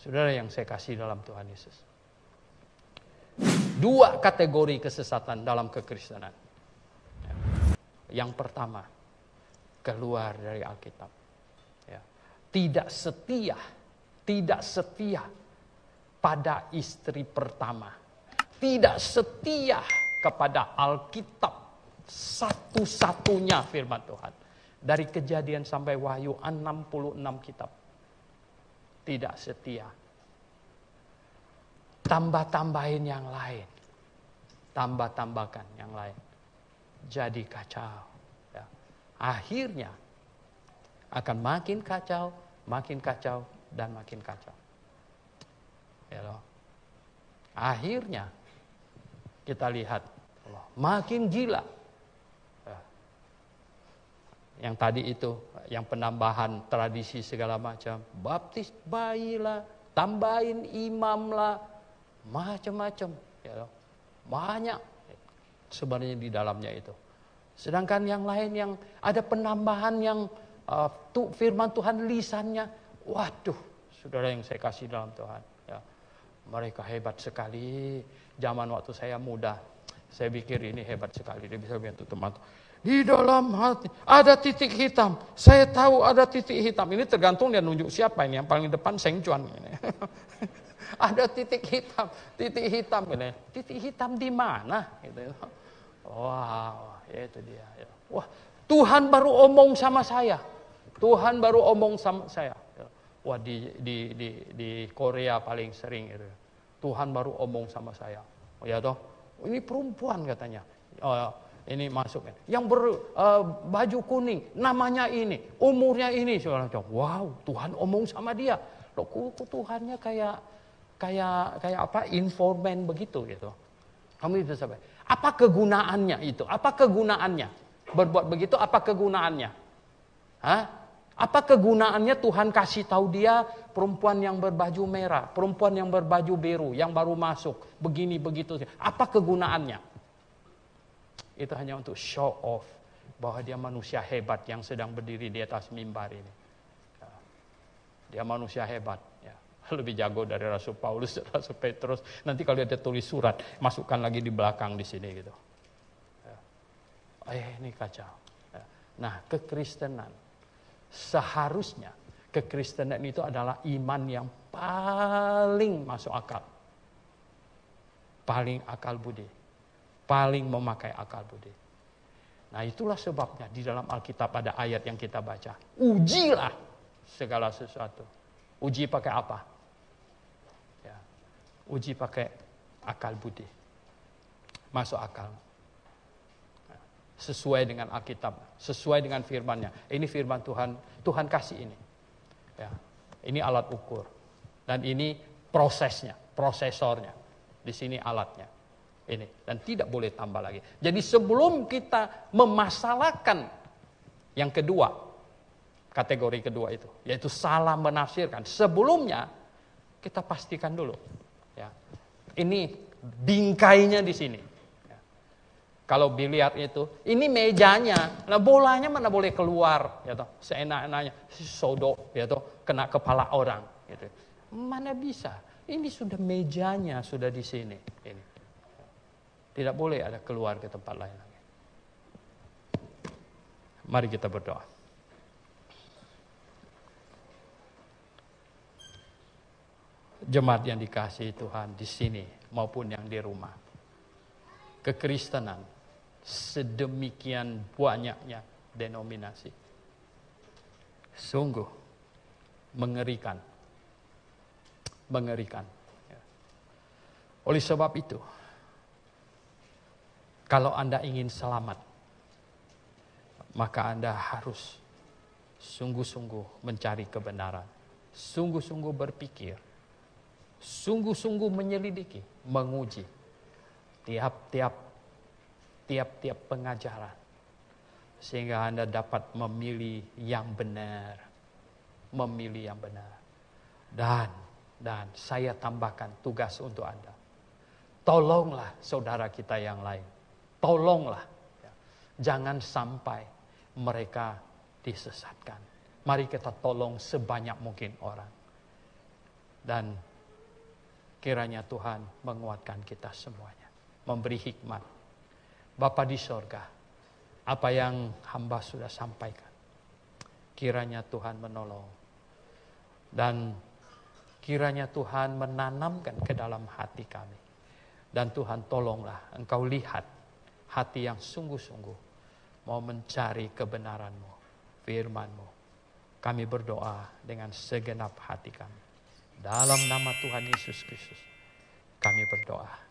Saudara yang saya kasih dalam Tuhan Yesus. Dua kategori kesesatan dalam kekristenan. Yang pertama, keluar dari Alkitab. Ya. Tidak setia, tidak setia pada istri pertama. Tidak setia kepada Alkitab satu-satunya firman Tuhan. Dari kejadian sampai wahyu 66 kitab tidak setia. Tambah-tambahin yang lain. Tambah-tambahkan yang lain. Jadi kacau. Ya. Akhirnya akan makin kacau, makin kacau, dan makin kacau. Ya loh. Akhirnya kita lihat Allah makin gila yang tadi itu, yang penambahan tradisi segala macam. Baptis bayi lah tambahin imam lah, macam-macam. Ya, banyak sebenarnya di dalamnya itu. Sedangkan yang lain yang ada penambahan yang uh, tu, firman Tuhan lisannya, waduh, saudara yang saya kasih dalam Tuhan. Ya. Mereka hebat sekali. Zaman waktu saya muda, saya pikir ini hebat sekali. Dia bisa bantu teman-teman. Di dalam hati ada titik hitam. Saya tahu ada titik hitam. Ini tergantung dia nunjuk siapa ini. Yang paling depan Seng Chuan. Ini. ada titik hitam, titik hitam ini. Titik hitam di mana? Gitu. Wow, ya itu dia. Ya. Wah, Tuhan baru omong sama saya. Tuhan baru omong sama saya. Ya. Wah di di di, di Korea paling sering itu. Tuhan baru omong sama saya. Oh, ya toh, ini perempuan katanya. Oh, ya ini masuk Yang berbaju eh, uh, kuning, namanya ini, umurnya ini, saudara. Wow, Tuhan omong sama dia. Loh, kuku Tuhannya kayak kayak kayak apa? Informan begitu gitu. Kamu itu sampai. Apa kegunaannya itu? Apa kegunaannya? Berbuat begitu apa kegunaannya? Hah? Apa kegunaannya Tuhan kasih tahu dia perempuan yang berbaju merah, perempuan yang berbaju biru, yang baru masuk, begini begitu. Apa kegunaannya? itu hanya untuk show off bahwa dia manusia hebat yang sedang berdiri di atas mimbar ini. Ya. Dia manusia hebat, ya. lebih jago dari Rasul Paulus, Rasul Petrus. Nanti kalau ada tulis surat, masukkan lagi di belakang di sini gitu. Ya. Eh, ini kacau. Nah, kekristenan seharusnya kekristenan itu adalah iman yang paling masuk akal, paling akal budi paling memakai akal budi. Nah itulah sebabnya di dalam Alkitab ada ayat yang kita baca. Ujilah segala sesuatu. Uji pakai apa? Ya. Uji pakai akal budi. Masuk akal. Ya. Sesuai dengan Alkitab. Sesuai dengan firmannya. Ini firman Tuhan. Tuhan kasih ini. Ya. Ini alat ukur. Dan ini prosesnya. Prosesornya. Di sini alatnya ini dan tidak boleh tambah lagi. Jadi sebelum kita memasalahkan yang kedua, kategori kedua itu, yaitu salah menafsirkan. Sebelumnya kita pastikan dulu. Ya. Ini bingkainya di sini. Ya. Kalau biliar itu, ini mejanya, nah bolanya mana boleh keluar, ya toh, seenak-enaknya, sodo, ya toh, kena kepala orang, gitu. Mana bisa? Ini sudah mejanya sudah di sini. Ini. Tidak boleh ada keluar ke tempat lain lagi. Mari kita berdoa. Jemaat yang dikasihi Tuhan di sini maupun yang di rumah. Kekristenan sedemikian banyaknya denominasi. Sungguh mengerikan. Mengerikan. Ya. Oleh sebab itu, kalau Anda ingin selamat, maka Anda harus sungguh-sungguh mencari kebenaran, sungguh-sungguh berpikir, sungguh-sungguh menyelidiki, menguji tiap-tiap tiap-tiap pengajaran sehingga Anda dapat memilih yang benar, memilih yang benar. Dan dan saya tambahkan tugas untuk Anda. Tolonglah saudara kita yang lain Tolonglah, jangan sampai mereka disesatkan. Mari kita tolong sebanyak mungkin orang. Dan kiranya Tuhan menguatkan kita semuanya. Memberi hikmat. bapak di sorga, apa yang hamba sudah sampaikan. Kiranya Tuhan menolong. Dan kiranya Tuhan menanamkan ke dalam hati kami. Dan Tuhan tolonglah engkau lihat hati yang sungguh-sungguh mau mencari kebenaranmu, firmanmu. Kami berdoa dengan segenap hati kami. Dalam nama Tuhan Yesus Kristus, kami berdoa.